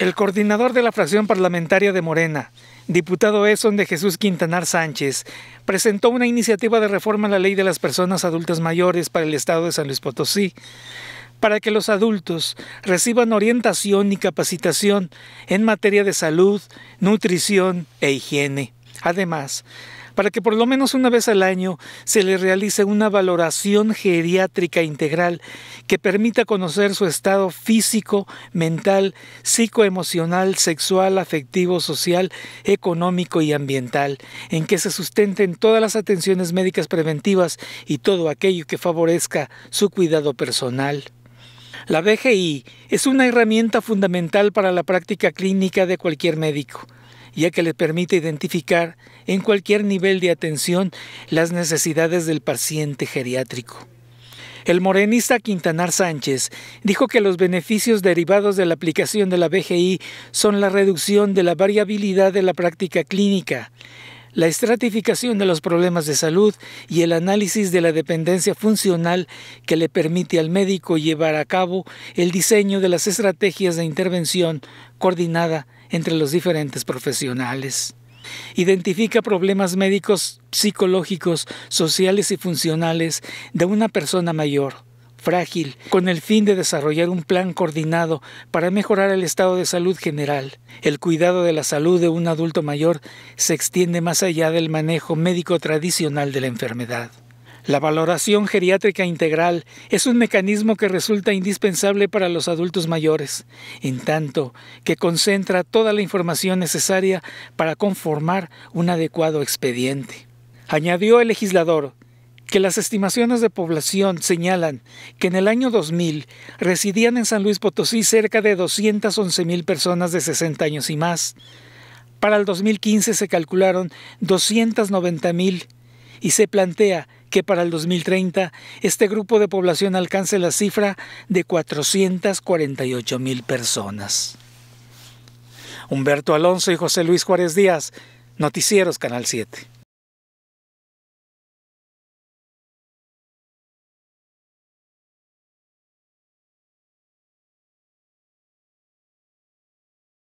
El coordinador de la fracción parlamentaria de Morena, diputado Eson de Jesús Quintanar Sánchez, presentó una iniciativa de reforma a la ley de las personas adultas mayores para el estado de San Luis Potosí, para que los adultos reciban orientación y capacitación en materia de salud, nutrición e higiene. Además, para que por lo menos una vez al año se le realice una valoración geriátrica integral que permita conocer su estado físico, mental, psicoemocional, sexual, afectivo, social, económico y ambiental, en que se sustenten todas las atenciones médicas preventivas y todo aquello que favorezca su cuidado personal. La BGI es una herramienta fundamental para la práctica clínica de cualquier médico ya que le permite identificar en cualquier nivel de atención las necesidades del paciente geriátrico. El morenista Quintanar Sánchez dijo que los beneficios derivados de la aplicación de la BGI son la reducción de la variabilidad de la práctica clínica, la estratificación de los problemas de salud y el análisis de la dependencia funcional que le permite al médico llevar a cabo el diseño de las estrategias de intervención coordinada entre los diferentes profesionales. Identifica problemas médicos, psicológicos, sociales y funcionales de una persona mayor frágil, con el fin de desarrollar un plan coordinado para mejorar el estado de salud general. El cuidado de la salud de un adulto mayor se extiende más allá del manejo médico tradicional de la enfermedad. La valoración geriátrica integral es un mecanismo que resulta indispensable para los adultos mayores, en tanto que concentra toda la información necesaria para conformar un adecuado expediente. Añadió el legislador, que las estimaciones de población señalan que en el año 2000 residían en San Luis Potosí cerca de 211 mil personas de 60 años y más. Para el 2015 se calcularon 290 mil y se plantea que para el 2030 este grupo de población alcance la cifra de 448 mil personas. Humberto Alonso y José Luis Juárez Díaz, Noticieros Canal 7.